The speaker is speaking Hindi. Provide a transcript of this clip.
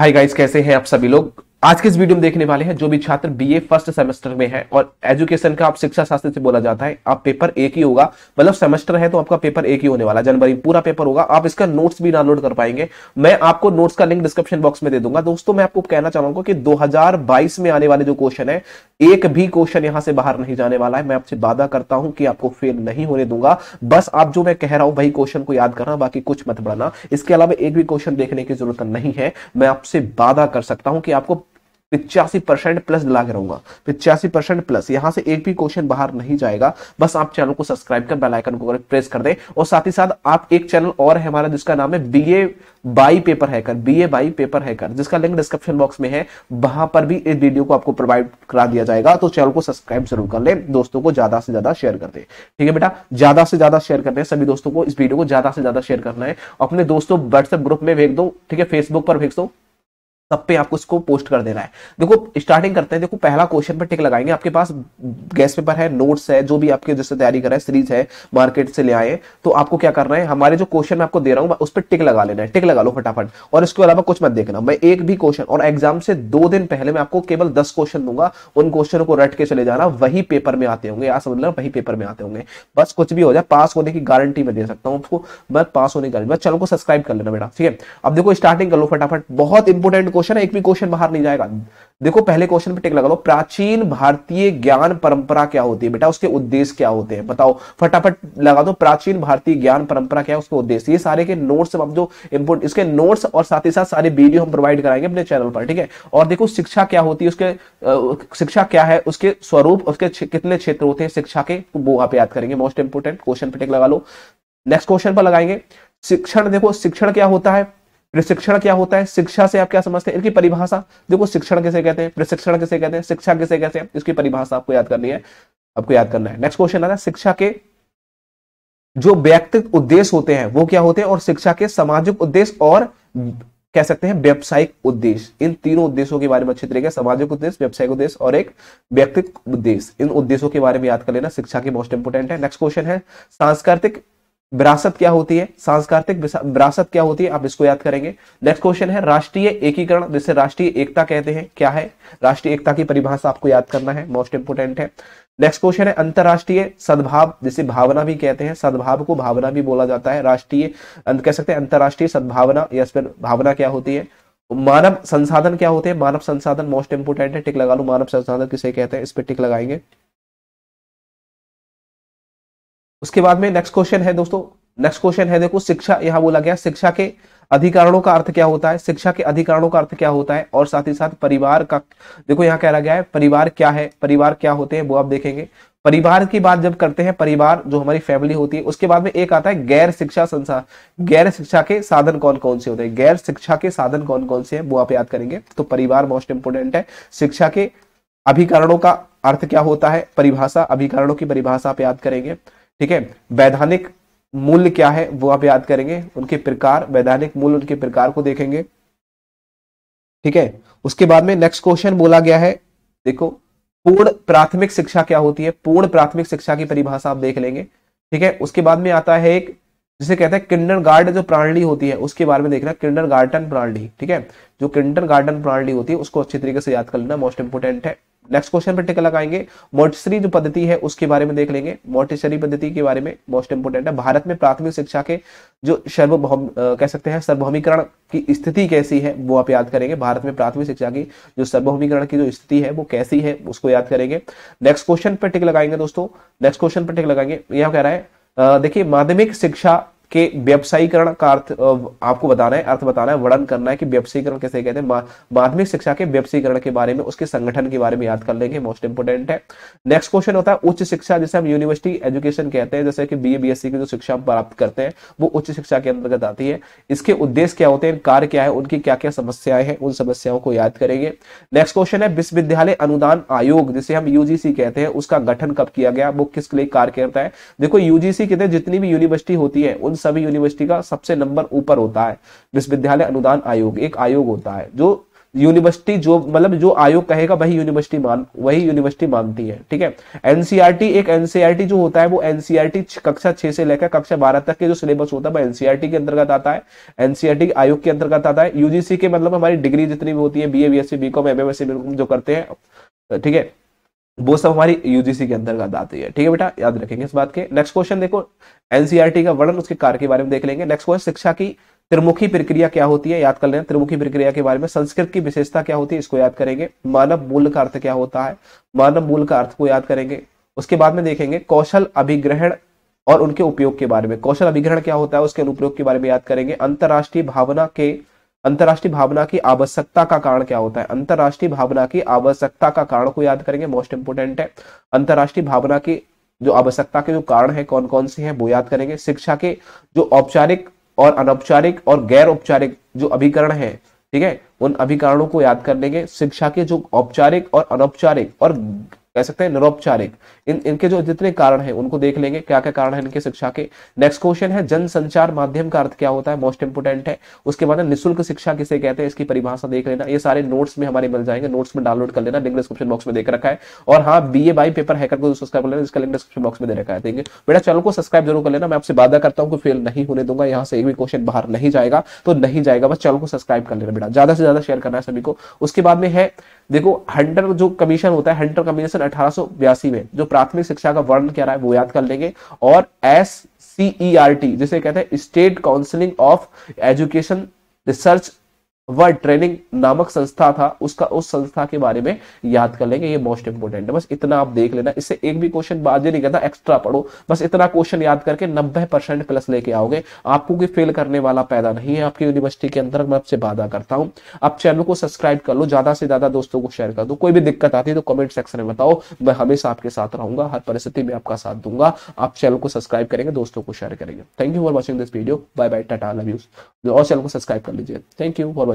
हाय गाइस कैसे हैं आप सभी लोग आज के इस वीडियो में देखने वाले हैं जो भी छात्र बीए फर्स्ट सेमेस्टर में है और एजुकेशन का आप शिक्षा शास्त्र से बोला जाता है आप पेपर एक ही होगा मतलब सेमेस्टर है तो आपका पेपर एक ही होने वाला जनवरी पूरा पेपर होगा आप इसका नोट्स भी डाउनलोड कर पाएंगे मैं आपको नोट्स का लिंक डिस्क्रिप्शन बॉक्स में दे दूंगा दोस्तों मैं आपको कहना चाहूंगा कि दो में आने वाले जो क्वेश्चन है एक भी क्वेश्चन यहां से बाहर नहीं जाने वाला है मैं आपसे वादा करता हूं कि आपको फेल नहीं होने दूंगा बस आप जो मैं कह रहा हूं भाई क्वेश्चन को याद करना बाकी कुछ मत बढ़ना इसके अलावा एक भी क्वेश्चन देखने की जरूरत नहीं है मैं आपसे वादा कर सकता हूं कि आपको पिचासी परसेंट प्लस दिला के रहूंगा पिचासी परसेंट प्लस यहां से एक भी क्वेश्चन बाहर नहीं जाएगा बस आप चैनल को सब्सक्राइब कर बेलाइकन को प्रेस कर दें और साथ ही साथ आप एक चैनल और है हमारा जिसका नाम है B A by paper hacker B A by paper hacker जिसका लिंक डिस्क्रिप्शन बॉक्स में है वहां पर भी इस वीडियो को आपको प्रोवाइड करा दिया जाएगा तो चैनल को सब्सक्राइब जरूर कर ले दोस्तों को ज्यादा से ज्यादा शेयर कर दे ठीक है बेटा ज्यादा से ज्यादा शेयर करते हैं सभी दोस्तों को इस वीडियो को ज्यादा से ज्यादा शेयर करना है अपने दोस्तों व्हाट्सएप ग्रुप में भेज दो ठीक है फेसबुक पर भेज दो सब पे आपको इसको पोस्ट कर देना है देखो स्टार्टिंग करते हैं देखो पहला क्वेश्चन पर टिक लगाएंगे आपके पास गैस पेपर है नोट्स है जो भी आपके जैसे तैयारी कर रहा है सीरीज है मार्केट से ले आए तो आपको क्या करना है हमारे जो क्वेश्चन मैं आपको दे रहा हूँ उस पर टिक लगा लेना है टिक लगा लो फटाफट और इसके अलावा कुछ मत देखना मैं एक भी क्वेश्चन और एग्जाम से दो दिन पहले मैं आपको केवल दस क्वेश्चन दूंगा उन क्वेश्चनों को रट के चले जाना वही पेपर में आते होंगे या समझ मतलब वही पेपर में आते होंगे बस कुछ भी हो जाए पास होने की गारंटी मैं दे सकता हूँ आपको बस पास होने की गारंटी चलो को सब्सक्राइब कर लेना बेटा ठीक है अब देखो स्टार्टिंग कर लो फटाफट बहुत इंपोर्टेंट क्वेश्चन है एक भी क्वेश्चन बाहर नहीं जाएगा देखो पहले क्वेश्चन पे टिक लगा लो प्राचीन भारतीय ज्ञान परंपरा क्या होती है बेटा उसके उद्देश्य क्या होते हैं बताओ फटाफट लगा दो प्राचीन भारतीय ज्ञान परंपरा क्या है उसके उद्देश्य ये सारे के नोट्स हम जो इम्पोर्ट इसके नोट्स और साथ ही साथ सारे वीडियो हम प्रोवाइड कराएंगे अपने चैनल पर ठीक है और देखो शिक्षा क्या होती है उसके शिक्षा क्या है उसके स्वरूप उसके कितने क्षेत्र होते हैं शिक्षा के वो आप याद करेंगे मोस्ट इंपोर्टेंट क्वेश्चन पे टिक लगा लो नेक्स्ट क्वेश्चन पर लगाएंगे शिक्षण देखो शिक्षण क्या होता है प्रशिक्षण क्या होता है शिक्षा से आप क्या समझते हैं इनकी परिभाषा देखो शिक्षण कैसे कहते हैं प्रशिक्षण कैसे कहते हैं शिक्षा कैसे कहते हैं इसकी परिभाषा आपको याद करनी है आपको याद करना है नेक्स्ट क्वेश्चन आ रहा है शिक्षा के जो व्यक्तिगत उद्देश्य होते हैं वो क्या होते हैं और शिक्षा के सामाजिक उद्देश्य और कह सकते हैं व्यावसायिक उद्देश्य इन तीनों उद्देश्यों के बारे में अच्छी तरीके सामाजिक उद्देश्य व्यावसायिक उद्देश्य और एक व्यक्तिगत उद्देश्य इन उद्देश्यों के बारे में याद कर लेना शिक्षा के मोस्ट इंपोर्टेंट है नेक्स्ट क्वेश्चन है सांस्कृतिक विरासत क्या होती है सांस्कृतिक विरासत क्या होती है आप इसको याद करेंगे नेक्स्ट क्वेश्चन है राष्ट्रीय एकीकरण जिसे राष्ट्रीय एकता कहते हैं क्या है राष्ट्रीय एकता की परिभाषा आपको याद करना है मोस्ट इंपोर्टेंट है नेक्स्ट क्वेश्चन है अंतर्राष्ट्रीय सद्भाव जिसे भावना भी कहते हैं सद्भाव को भावना भी बोला जाता है राष्ट्रीय कह सकते हैं अंतर्राष्ट्रीय सद्भावना या फिर भावना क्या होती है मानव संसाधन क्या होते हैं मानव संसाधन मोस्ट इंपोर्टेंट है टिक लगा लो मानव संसाधन किसे कहते हैं इस पर टिक लगाएंगे उसके बाद में नेक्स्ट क्वेश्चन है दोस्तों नेक्स्ट क्वेश्चन है देखो शिक्षा यहाँ बोला गया शिक्षा के अधिकारणों का अर्थ क्या होता है शिक्षा के अधिकारणों का अर्थ क्या होता है और साथ ही साथ परिवार का देखो यहाँ कह रहा गया है परिवार क्या है परिवार क्या होते हैं वो आप देखेंगे परिवार की बात जब करते हैं परिवार जो हमारी फैमिली होती है उसके बाद में एक आता है गैर शिक्षा संसार गैर शिक्षा के साधन कौन कौन से होते हैं गैर शिक्षा के साधन कौन कौन से हैं वो आप याद करेंगे तो परिवार मोस्ट इंपोर्टेंट है शिक्षा के अभिकरणों का अर्थ क्या होता है परिभाषा अभिकरणों की परिभाषा आप याद करेंगे ठीक है वैधानिक मूल्य क्या है वो आप याद करेंगे उनके प्रकार वैधानिक मूल्य उनके प्रकार को देखेंगे ठीक है उसके बाद में नेक्स्ट क्वेश्चन बोला गया है देखो पूर्ण प्राथमिक शिक्षा क्या होती है पूर्ण प्राथमिक शिक्षा की परिभाषा आप देख लेंगे ठीक है उसके बाद में आता है एक जिसे कहते हैं किंडर गार्ड जो प्रणाली होती है उसके बारे में देखना किंडर गार्डन प्रणाली ठीक है जो किंडर गार्डन प्रणाली होती है उसको अच्छी तरीके से याद कर लेना मोस्ट इंपोर्टेंट है नेक्स्ट क्वेश्चन पर टिका लगाएंगे मोटिसरी जो पद्धति है उसके बारे में देख लेंगे मोटिसरी पद्धति के बारे में मोस्ट इंपोर्टेंट है भारत में प्राथमिक शिक्षा के जो सर्वभौम कह सकते हैं सर्वभौमीकरण की स्थिति कैसी है वो आप याद करेंगे भारत में प्राथमिक शिक्षा की जो सर्वभौमीकरण की जो स्थिति है वो कैसी है उसको याद करेंगे नेक्स्ट क्वेश्चन पर टिक लगाएंगे दोस्तों नेक्स्ट क्वेश्चन पर टिक लगाएंगे यह कह रहा है देखिए माध्यमिक शिक्षा कि व्यवसायीकरण का अर्थ आपको बताना है अर्थ बताना है वर्णन करना है कि व्यवसायीकरण कैसे कहते हैं माध्यमिक शिक्षा के व्यवसायीकरण के बारे में उसके संगठन के बारे में याद कर लेंगे मोस्ट इंपोर्टेंट है नेक्स्ट क्वेश्चन होता है उच्च शिक्षा जैसे हम यूनिवर्सिटी एजुकेशन कहते हैं जैसे कि बीए बीएससी की जो शिक्षा प्राप्त करते हैं वो उच्च शिक्षा के अंतर्गत आती है इसके उद्देश्य क्या होते हैं कार्य क्या है उनकी क्या क्या समस्याएं हैं उन समस्याओं को याद करेंगे नेक्स्ट क्वेश्चन है विश्वविद्यालय अनुदान आयोग जिसे हम यूजीसी कहते हैं उसका गठन कब किया गया वो किसके लिए कार्य करता है देखो यूजीसी कहते हैं जितनी भी यूनिवर्सिटी होती है उन सभी यूनिवर्सिटी का सबसे नंबर ऊपर होता है विश्वविद्यालय अनुदान आयोग एक आयोग होता है जो यूनिवर्सिटी जो मतलब जो आयोग कहेगा वही यूनिवर्सिटी मान वही यूनिवर्सिटी मानती है ठीक है एनसीईआरटी e एक एनसीईआरटी e जो होता है वो एनसीईआरटी e कक्षा छह से लेकर कक्षा बारह तक के जो सिलेबस होता है वो एनसीईआरटी के अंतर्गत आता है एनसीईआरटी आयोग के अंतर्गत आता है यूजीसी के मतलब हमारी डिग्री जितनी भी होती है B A B S C B com M M S C जो करते हैं ठीक है वो सब हमारी यूजीसी के अंतर्गत आती है ठीक है बेटा याद रखेंगे इस बात के नेक्स्ट क्वेश्चन देखो एनसीआरटी e का वर्णन उसके कार्य के बारे में देख लेंगे नेक्स्ट क्वेश्चन शिक्षा की त्रिमुखी प्रक्रिया क्या होती है याद कर लेना त्रिमुखी प्रक्रिया के बारे में संस्कृत की विशेषता क्या होती है इसको याद करेंगे मानव मूल का अर्थ क्या होता है मानव मूल्य का अर्थ को याद करेंगे उसके बाद में देखेंगे कौशल अभिग्रहण और उनके उपयोग के बारे में कौशल अभिग्रहण क्या होता है उसके अनुप्रयोग के बारे में याद करेंगे अंतर्राष्ट्रीय भावना के अंतरराष्ट्रीय भावना की आवश्यकता का कारण क्या होता है अंतरराष्ट्रीय भावना की आवश्यकता का कारण को याद करेंगे मोस्ट इंपोर्टेंट है अंतरराष्ट्रीय भावना की जो आवश्यकता के जो कारण है कौन कौन से हैं वो याद करेंगे शिक्षा के जो औपचारिक और अनौपचारिक और गैर औपचारिक जो अभिकरण है ठीक है उन अभिकरणों को याद कर लेंगे शिक्षा के जो औपचारिक और अनौपचारिक और कह सकते हैं निरौपचारिक इन इनके जो जितने कारण हैं उनको देख लेंगे क्या क्या कारण है इनके शिक्षा के नेक्स्ट क्वेश्चन है जन संचार माध्यम का अर्थ क्या होता है मोस्ट इंपोर्टेंट है उसके बाद निःशुल्क शिक्षा किसे कहते हैं इसकी परिभाषा देख लेना ये सारे नोट्स में हमारे मिल जाएंगे नोट्स में डाउनलोड कर लेना लिंक डिस्क्रिप्शन बॉक्स में देख रखा है और हाँ B A by paper hacker को सब्सक्राइब कर लेना इसका लिंक डिस्क्रिप्शन बॉक्स में दे रखा है देंगे बेटा चैनल को सब्सक्राइब जरूर कर लेना मैं आपसे वादा करता हूँ कि फेल नहीं होने दूंगा यहाँ से एक भी क्वेश्चन बाहर नहीं जाएगा तो नहीं जाएगा बस चैनल को सब्सक्राइब कर लेना बेटा ज्यादा से ज्यादा शेयर करना है सभी को उसके बाद में है देखो हंटर जो कमीशन होता है हंटर कमीशन अठारह में जो प्राथमिक शिक्षा का वर्ण कह रहा है वो याद कर लेंगे और एस सीईआरटी e जिसे कहते हैं state counselling of education research world training नामक संस्था था उसका उस संस्था के बारे में याद कर लेंगे ये मोस्ट इंपोर्टेंट है बस इतना आप देख लेना इससे एक भी क्वेश्चन बाद नहीं कहता एक्स्ट्रा पढ़ो बस इतना क्वेश्चन याद करके 90 परसेंट प्लस लेके आओगे आपको कोई फेल करने वाला पैदा नहीं है आपकी यूनिवर्सिटी के अंदर मैं आपसे वादा करता हूँ आप चैनल को सब्सक्राइब कर लो ज्यादा से ज्यादा दोस्तों को शेयर कर दो कोई भी दिक्कत आती है तो कमेंट सेक्शन में बताओ मैं हमेशा आपके साथ रहूंगा हर परिस्थिति में आपका साथ दूंगा आप चैनल को सब्सक्राइब करेंगे दोस्तों को शेयर करेंगे thank you for watching this video bye bye tata love you और चैनल को सब्सक्राइब कर लीजिए थैंक यू फॉर